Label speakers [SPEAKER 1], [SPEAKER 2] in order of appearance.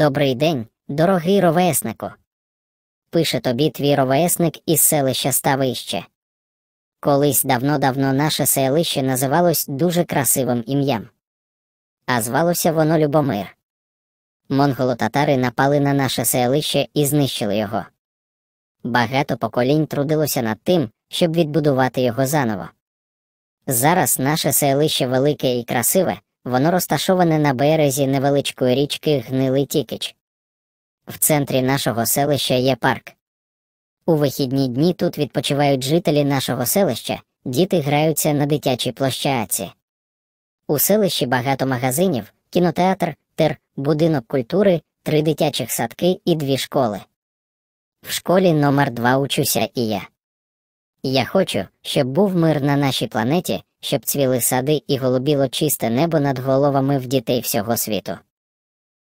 [SPEAKER 1] Добрий день, дорогий ровеснику. Пише тобі твій ровесник із селища Ставище. Колись давно-давно наше селище називалось дуже красивим ім'ям. А звалося воно Любомир. Монголо-татари напали на наше селище і знищили його. Багато поколінь трудилося над тим, щоб відбудувати його заново. Зараз наше селище велике і красиве, Воно розташоване на березі невеличкої річки Гнилий Тікич. В центрі нашого селища є парк. У вихідні дні тут відпочивають жителі нашого селища, діти граються на дитячій площаці. У селищі багато магазинів, кінотеатр, тер, будинок культури, три дитячих садки і дві школи. В школі номер 2 учуся і я. Я хочу, щоб був мир на нашій планеті, щоб цвіли сади і голубіло чисте небо над головами в дітей всього світу.